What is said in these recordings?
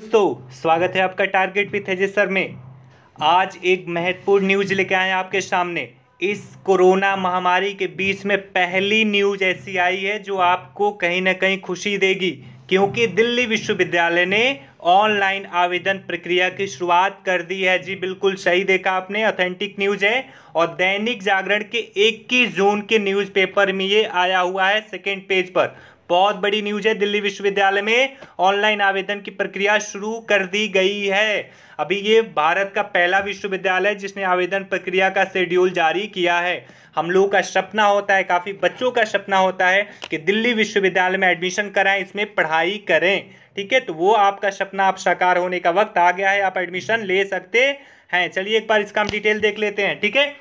दोस्तों स्वागत है आपका टारगेट पे थे सर में आज एक महत्वपूर्ण न्यूज लेके आए हैं आपके सामने इस कोरोना महामारी के बीच में पहली न्यूज ऐसी आई है जो आपको कहीं ना कहीं खुशी देगी क्योंकि दिल्ली विश्वविद्यालय ने ऑनलाइन आवेदन प्रक्रिया की शुरुआत कर दी है जी बिल्कुल सही देखा आपने ऑथेंटिक न्यूज है और दैनिक जागरण के 21 जून के न्यूज़पेपर में ये आया हुआ है सेकेंड पेज पर बहुत बड़ी न्यूज है दिल्ली विश्वविद्यालय में ऑनलाइन आवेदन की प्रक्रिया शुरू कर दी गई है अभी ये भारत का पहला विश्वविद्यालय है जिसने आवेदन प्रक्रिया का शेड्यूल जारी किया है हम लोगों का सपना होता है काफ़ी बच्चों का सपना होता है कि दिल्ली विश्वविद्यालय में एडमिशन कराएं इसमें पढ़ाई करें ठीक है तो वो आपका सपना आप साकार होने का वक्त आ गया है आप एडमिशन ले सकते हैं चलिए एक बार इसका हम डिटेल देख लेते हैं ठीक है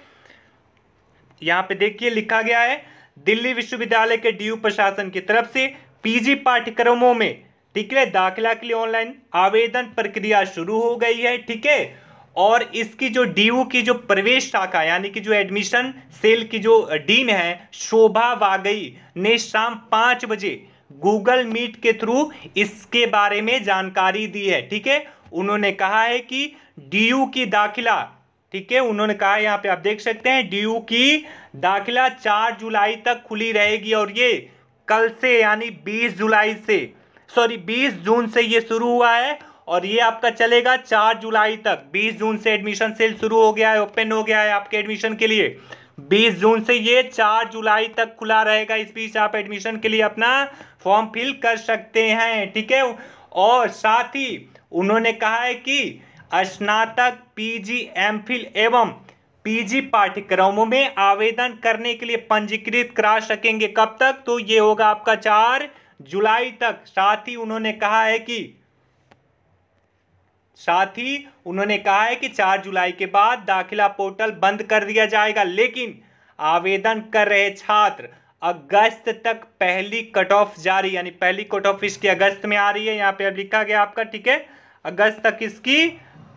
यहाँ पे देखिए लिखा गया है दिल्ली विश्वविद्यालय के डी प्रशासन की तरफ से पीजी पाठ्यक्रमों में ठीक है दाखिला के लिए ऑनलाइन आवेदन प्रक्रिया शुरू हो गई है ठीक है और इसकी जो डीयू की जो प्रवेश शाखा यानी कि जो एडमिशन सेल की जो डीन है शोभा वागई ने शाम पाँच बजे गूगल मीट के थ्रू इसके बारे में जानकारी दी है ठीक है उन्होंने कहा है कि डीयू की दाखिला ठीक है उन्होंने कहा यहाँ पे आप देख सकते हैं डीयू की दाखिला चार जुलाई तक खुली रहेगी और ये कल से यानी बीस जुलाई से सॉरी बीस जून से ये शुरू हुआ है और ये आपका चलेगा चार जुलाई तक बीस जून से एडमिशन सेल शुरू हो गया है ओपन हो गया है आपके एडमिशन के लिए बीस जून से ये चार जुलाई तक खुला रहेगा इस बीच आप एडमिशन के लिए अपना फॉर्म फिल कर सकते हैं ठीक है और साथ ही उन्होंने कहा है कि स्नातक पीजी एमफिल एवं पीजी पाठ्यक्रमों में आवेदन करने के लिए पंजीकृत करा सकेंगे कब तक तो ये होगा आपका चार जुलाई तक साथ ही उन्होंने कहा है कि साथ ही उन्होंने कहा है कि चार जुलाई के बाद दाखिला पोर्टल बंद कर दिया जाएगा लेकिन आवेदन कर रहे छात्र अगस्त तक पहली कट ऑफ जारी यानी पहली कट ऑफ इसकी अगस्त में आ रही है यहाँ पे अब लिखा गया आपका ठीक है अगस्त तक इसकी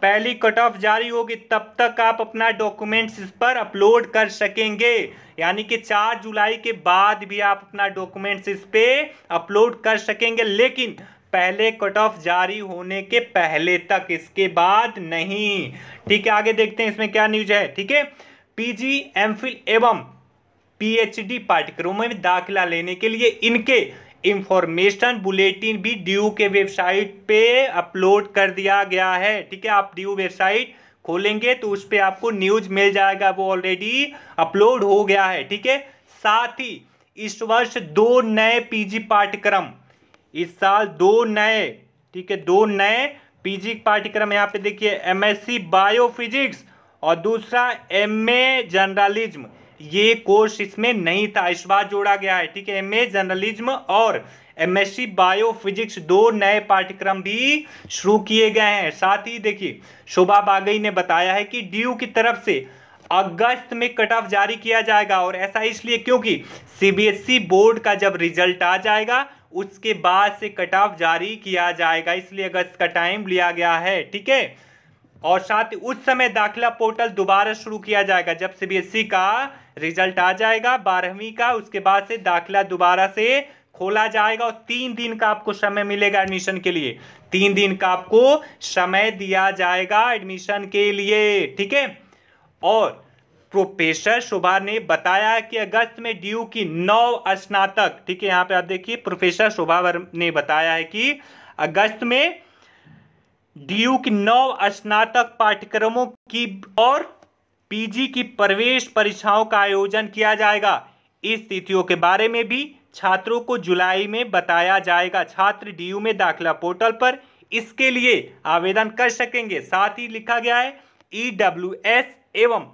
पहली कट ऑफ जारी होगी तब तक आप अपना डॉक्यूमेंट्स इस पर अपलोड कर सकेंगे यानी कि 4 जुलाई के बाद भी आप अपना डॉक्यूमेंट्स इस पर अपलोड कर सकेंगे लेकिन पहले कट ऑफ जारी होने के पहले तक इसके बाद नहीं ठीक है आगे देखते हैं इसमें क्या न्यूज है ठीक है पीजी एमफिल एवं पीएचडी पाठ्यक्रमों में दाखिला लेने के लिए इनके इंफॉर्मेशन बुलेटिन भी डीयू के वेबसाइट पे अपलोड कर दिया गया है ठीक है आप डी वेबसाइट खोलेंगे तो उस पर आपको न्यूज मिल जाएगा वो ऑलरेडी अपलोड हो गया है ठीक है साथ ही इस वर्ष दो नए पीजी पाठ्यक्रम इस साल दो नए ठीक है दो नए पीजी पाठ्यक्रम यहाँ पे देखिए एमएससी बायोफिजिक्स और दूसरा एमए जर्नलिज्म ये कोर्स इसमें नहीं था इस बार जोड़ा गया है ठीक है एम जर्नलिज्म और एमएससी बायोफिजिक्स दो नए पाठ्यक्रम भी शुरू किए गए हैं साथ ही देखिए शोभा बागई ने बताया है कि ड्यू की तरफ से अगस्त में कट ऑफ जारी किया जाएगा और ऐसा इसलिए क्योंकि सीबीएसई e बोर्ड का जब रिजल्ट आ जाएगा उसके बाद से कट ऑफ जारी किया जाएगा इसलिए अगस्त का टाइम लिया गया है ठीक है और साथ ही उस समय दाखिला पोर्टल दोबारा शुरू किया जाएगा जब सीबीएसई e का रिजल्ट आ जाएगा बारहवीं का उसके बाद से दाखिला दोबारा से खोला जाएगा और तीन दिन का आपको समय मिलेगा एडमिशन के लिए तीन दिन का आपको समय दिया जाएगा एडमिशन के लिए ठीक है और प्रोफेसर शोभा ने बताया कि अगस्त में ड्यू की नौ स्नातक ठीक है यहाँ पे आप देखिए प्रोफेसर शोभा ने बताया है कि अगस्त में डीयू की नौ स्नातक पाठ्यक्रमों की और पीजी की प्रवेश परीक्षाओं का आयोजन किया जाएगा इस तिथियों के बारे में भी छात्रों को जुलाई में बताया जाएगा छात्र डीयू में दाखिला पोर्टल पर इसके लिए आवेदन कर सकेंगे साथ ही लिखा गया है ई डब्ल्यू एस एवं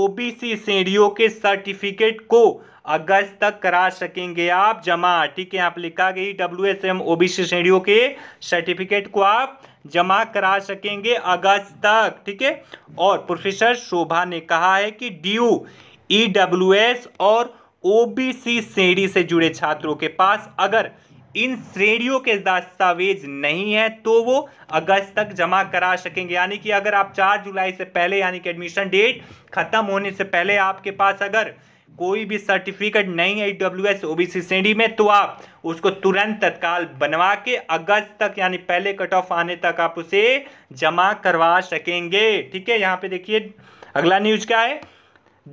ओबीसी श्रेणियों के सर्टिफिकेट को अगस्त तक करा सकेंगे आप जमा ठीक है आप लिखा गया ई डब्ल्यू एस एम ओबीसी श्रेणियों के सर्टिफिकेट को आप जमा करा सकेंगे अगस्त तक ठीक है और प्रोफेसर शोभा ने कहा है कि D U E W S और ओ बी सी श्रेणी से जुड़े छात्रों के पास अगर इन श्रेणियों के दस्तावेज नहीं है तो वो अगस्त तक जमा करा सकेंगे यानी कि अगर आप 4 जुलाई से पहले यानी कि एडमिशन डेट खत्म होने से पहले आपके पास अगर कोई भी सर्टिफिकेट नहीं है डब्ल्यू एस ओबीसी श्रेणी में तो आप उसको तुरंत तत्काल बनवा के अगस्त तक यानी पहले कट ऑफ आने तक आप उसे जमा करवा सकेंगे ठीक है यहाँ पे देखिए अगला न्यूज क्या है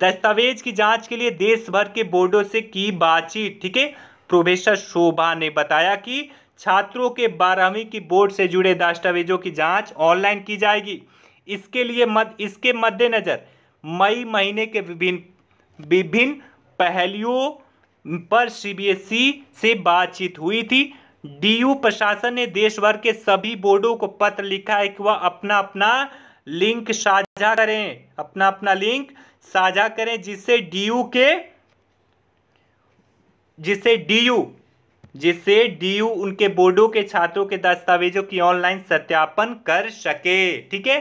दस्तावेज की जांच के लिए देश भर के बोर्डों से की बातचीत ठीक है प्रोफेसर शोभा ने बताया कि छात्रों के बारहवीं की बोर्ड से जुड़े दस्तावेजों की जांच ऑनलाइन की जाएगी इसके लिए मद इसके मद्देनज़र मई महीने के विभिन्न विभिन्न पहलुओं पर सीबीएसई e से बातचीत हुई थी डीयू प्रशासन ने देश भर के सभी बोर्डों को पत्र लिखा है कि वह अपना अपना लिंक साझा करें अपना अपना लिंक साझा करें जिससे डीयू के जिससे डीयू जिससे डीयू उनके बोर्डों के छात्रों के दस्तावेजों की ऑनलाइन सत्यापन कर सके ठीक है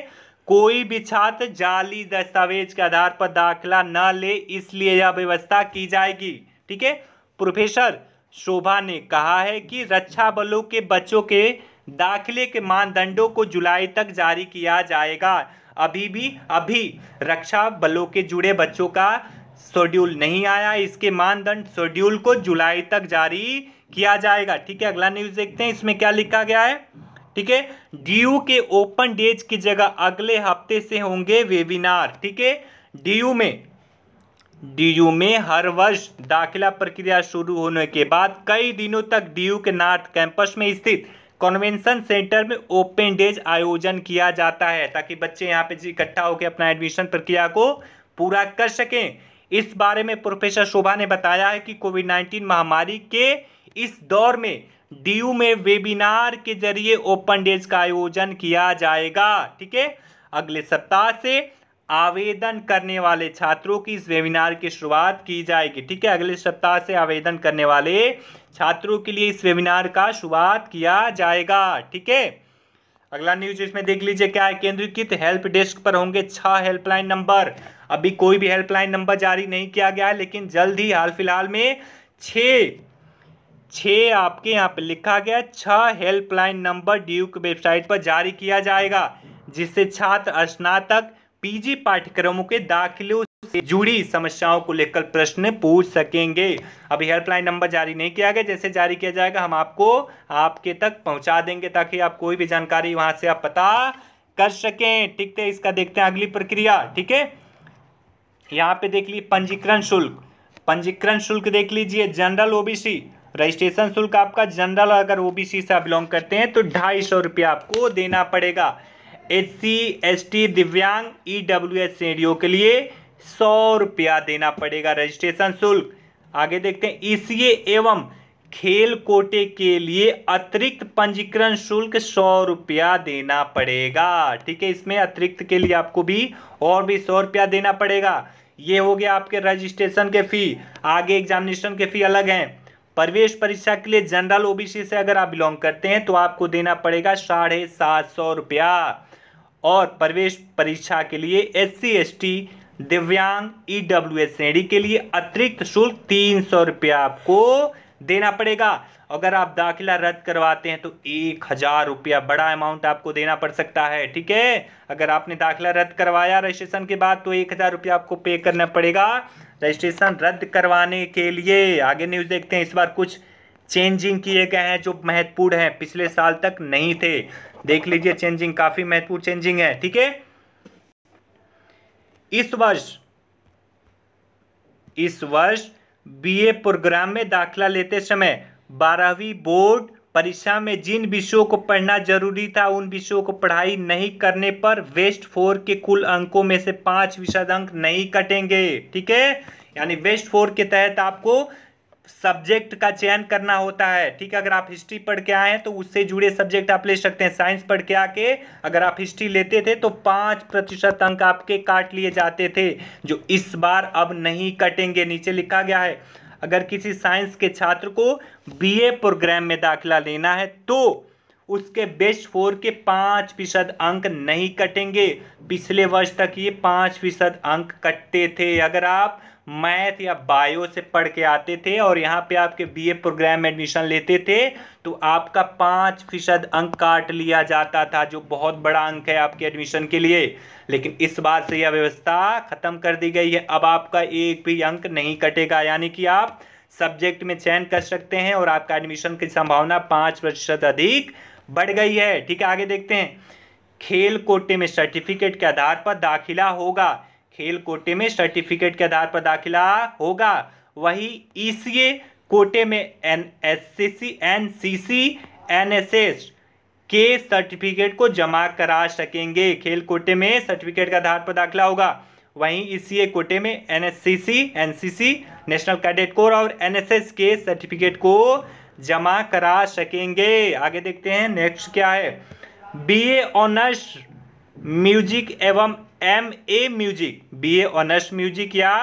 कोई भी छात्र जाली दस्तावेज के आधार पर दाखिला न ले इसलिए यह व्यवस्था की जाएगी ठीक है प्रोफेसर शोभा ने कहा है कि रक्षा बलों के बच्चों के दाखिले के मानदंडों को जुलाई तक जारी किया जाएगा अभी भी अभी रक्षा बलों के जुड़े बच्चों का शेड्यूल नहीं आया इसके मानदंड शेड्यूल को जुलाई तक जारी किया जाएगा ठीक है अगला न्यूज़ देखते हैं इसमें क्या लिखा गया है ठीक है डी के ओपन डेज की जगह अगले हफ्ते से होंगे वेबिनार ठीक है डी में डी में हर वर्ष दाखिला प्रक्रिया शुरू होने के बाद कई दिनों तक डी के नॉर्थ कैंपस में स्थित कन्वेंशन सेंटर में ओपन डेज आयोजन किया जाता है ताकि बच्चे यहाँ पे इकट्ठा होकर अपना एडमिशन प्रक्रिया को पूरा कर सकें इस बारे में प्रोफेसर शोभा ने बताया है कि कोविड नाइन्टीन महामारी के इस दौर में डीयू में वेबिनार के जरिए ओपन डेज का आयोजन किया जाएगा ठीक है अगले सप्ताह से आवेदन करने वाले छात्रों की इस वेबिनार की शुरुआत की जाएगी ठीक है अगले सप्ताह से आवेदन करने वाले छात्रों के लिए इस वेबिनार का शुरुआत किया जाएगा ठीक है अगला न्यूज इसमें देख लीजिए क्या है केंद्रीकृत हेल्प डेस्क पर होंगे छह हेल्पलाइन नंबर अभी कोई भी हेल्पलाइन नंबर जारी नहीं किया गया है लेकिन जल्द ही हाल फिलहाल में छह छः आपके यहाँ पे लिखा गया छः हेल्पलाइन नंबर ड्यूक वेबसाइट पर जारी किया जाएगा जिससे छात्र स्नातक पीजी पाठ्यक्रमों के दाखिलों से जुड़ी समस्याओं को लेकर प्रश्न पूछ सकेंगे अभी हेल्पलाइन नंबर जारी नहीं किया गया जैसे जारी किया जाएगा हम आपको आपके तक पहुंचा देंगे ताकि आप कोई भी जानकारी वहां से आप पता कर सकें ठीक है इसका देखते हैं अगली प्रक्रिया ठीक है यहाँ पे देख ली पंजीकरण शुल्क पंजीकरण शुल्क देख लीजिए जनरल ओबीसी रजिस्ट्रेशन शुल्क आपका जनरल अगर ओबीसी से बिलोंग करते हैं तो ढाई सौ रुपया आपको देना पड़ेगा एच सी एस टी दिव्यांग ई e डब्ल्यू एस श्रेणियों के लिए सौ रुपया देना पड़ेगा रजिस्ट्रेशन शुल्क आगे देखते हैं ई e एवं खेल कोटे के लिए अतिरिक्त पंजीकरण शुल्क सौ रुपया देना पड़ेगा ठीक है इसमें अतिरिक्त के लिए आपको भी और भी सौ रुपया देना पड़ेगा ये हो गया आपके रजिस्ट्रेशन के फी आगे एग्जामिनेशन के फी अलग हैं प्रवेश परीक्षा के लिए जनरल ओबीसी से अगर आप बिलोंग करते हैं तो आपको देना पड़ेगा साढ़े सात सौ रुपया और प्रवेश परीक्षा के लिए एस सी एस टी दिव्यांग ई डब्ल्यू एस श्रेणी के लिए अतिरिक्त शुल्क तीन सौ रुपया आपको देना पड़ेगा अगर आप दाखिला रद्द करवाते हैं तो एक हज़ार रुपया बड़ा अमाउंट आपको देना पड़ सकता है ठीक है अगर आपने दाखिला रद्द करवाया रजिस्ट्रेशन के बाद तो एक हज़ार रुपया आपको पे करना पड़ेगा रजिस्ट्रेशन रद्द करवाने के लिए आगे न्यूज़ देखते हैं इस बार कुछ चेंजिंग किए गए हैं जो महत्वपूर्ण हैं पिछले साल तक नहीं थे देख लीजिए चेंजिंग काफ़ी महत्वपूर्ण चेंजिंग है ठीक है इस वर्ष इस वर्ष बीए प्रोग्राम में दाखिला लेते समय बारहवीं बोर्ड परीक्षा में जिन विषयों को पढ़ना जरूरी था उन विषयों को पढ़ाई नहीं करने पर वेस्ट फोर के कुल अंकों में से पांच विशद अंक नहीं कटेंगे ठीक है यानी वेस्ट फोर के तहत आपको सब्जेक्ट का चयन करना होता है ठीक है अगर आप हिस्ट्री पढ़ के आए हैं तो उससे जुड़े सब्जेक्ट आप ले सकते हैं साइंस पढ़ के आके अगर आप हिस्ट्री लेते थे तो पाँच प्रतिशत अंक आपके काट लिए जाते थे जो इस बार अब नहीं कटेंगे नीचे लिखा गया है अगर किसी साइंस के छात्र को बीए प्रोग्राम में दाखिला लेना है तो उसके बेस्ट फोर के पाँच फीसद अंक नहीं कटेंगे पिछले वर्ष तक ये पाँच फीसद अंक कटते थे अगर आप मैथ या बायो से पढ़ के आते थे और यहाँ पे आपके बीए प्रोग्राम में एडमिशन लेते थे तो आपका पाँच फीसद अंक काट लिया जाता था जो बहुत बड़ा अंक है आपके एडमिशन के लिए लेकिन इस बार से यह व्यवस्था ख़त्म कर दी गई है अब आपका एक भी अंक नहीं कटेगा यानी कि आप सब्जेक्ट में चयन कर सकते हैं और आपका एडमिशन की संभावना पाँच प्रतिशत अधिक बढ़ गई है ठीक है आगे देखते हैं खेल कोटे में सर्टिफिकेट के आधार पर दाखिला होगा खेल कोटे में सर्टिफिकेट के आधार पर दाखिला होगा वही ई कोटे में N S C N C C N S S के सर्टिफिकेट को जमा करा सकेंगे खेल कोटे में सर्टिफिकेट के आधार पर दाखिला होगा वहीं इसी कोटे में N S C C N C C National Cadet Corps और एन एस एस के सर्टिफिकेट को जमा करा सकेंगे आगे देखते हैं नेक्स्ट क्या है बी ए ऑनर्स म्यूजिक एवं M A music B A honours music या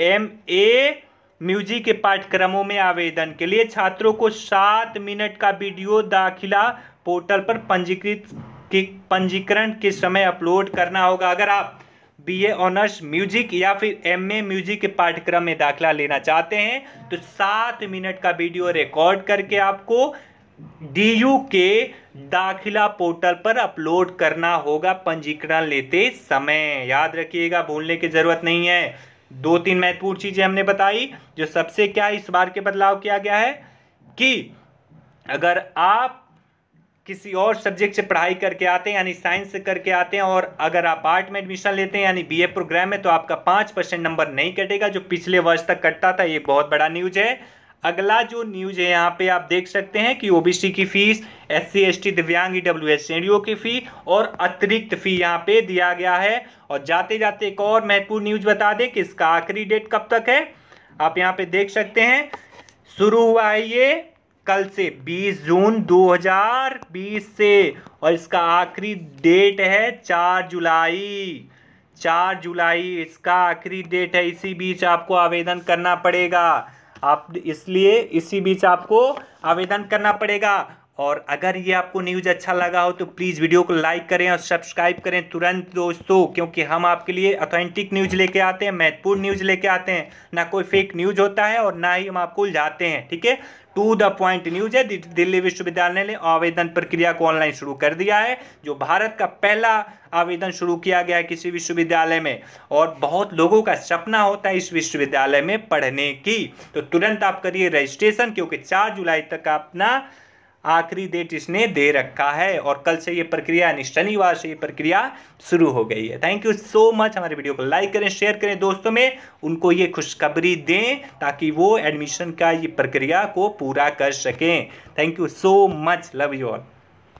एम ए म्यूजिक के पाठ्यक्रमों में आवेदन के लिए छात्रों को सात मिनट का वीडियो दाखिला पोर्टल पर पंजीकृत के पंजीकरण के समय अपलोड करना होगा अगर आप बीए ऑनर्स म्यूजिक या फिर एमए म्यूजिक के पाठ्यक्रम में दाखिला लेना चाहते हैं तो सात मिनट का वीडियो रिकॉर्ड करके आपको यू के दाखिला पोर्टल पर अपलोड करना होगा पंजीकरण लेते समय याद रखिएगा भूलने की जरूरत नहीं है दो तीन महत्वपूर्ण चीजें हमने बताई जो सबसे क्या इस बार के बदलाव किया गया है कि अगर आप किसी और सब्जेक्ट से पढ़ाई करके आते हैं यानी साइंस से करके आते हैं और अगर आप आर्ट में एडमिशन लेते हैं यानी बीए प्रोग्राम में तो आपका पाँच परसेंट नंबर नहीं कटेगा जो पिछले वर्ष तक कटता था ये बहुत बड़ा न्यूज है अगला जो न्यूज है यहाँ पे आप देख सकते हैं कि ओबीसी की fees S C S T दिव्यांग डब्ल्यू एस एनडीओ की फी और अतिरिक्त फी यहाँ पे दिया गया है और जाते जाते एक और महत्वपूर्ण न्यूज बता दें कि इसका आखिरी डेट कब तक है आप यहाँ पे देख सकते हैं शुरू हुआ है ये कल से 20 जून 2020 से और इसका आखिरी डेट है 4 जुलाई 4 जुलाई इसका आखिरी डेट है इसी बीच आपको आवेदन करना पड़ेगा आप इसलिए इसी बीच आपको आवेदन करना पड़ेगा और अगर ये आपको न्यूज़ अच्छा लगा हो तो प्लीज़ वीडियो को लाइक करें और सब्सक्राइब करें तुरंत दोस्तों क्योंकि हम आपके लिए ऑथेंटिक न्यूज़ लेके आते हैं महत्वपूर्ण न्यूज़ लेके आते हैं ना कोई फेक न्यूज़ होता है और ना ही हम आपको उलझाते हैं ठीक है टू द पॉइंट न्यूज है दिल्ली विश्वविद्यालय ने आवेदन प्रक्रिया को ऑनलाइन शुरू कर दिया है जो भारत का पहला आवेदन शुरू किया गया है किसी विश्वविद्यालय में और बहुत लोगों का सपना होता है इस विश्वविद्यालय में पढ़ने की तो तुरंत आप करिए रजिस्ट्रेशन क्योंकि चार जुलाई तक अपना आखिरी डेट इसने दे रखा है और कल से ये प्रक्रिया यानी शनिवार से ये प्रक्रिया शुरू हो गई है थैंक यू सो मच हमारे वीडियो को लाइक करें शेयर करें दोस्तों में उनको ये खुशखबरी दें ताकि वो एडमिशन का ये प्रक्रिया को पूरा कर सकें thank you so much love you all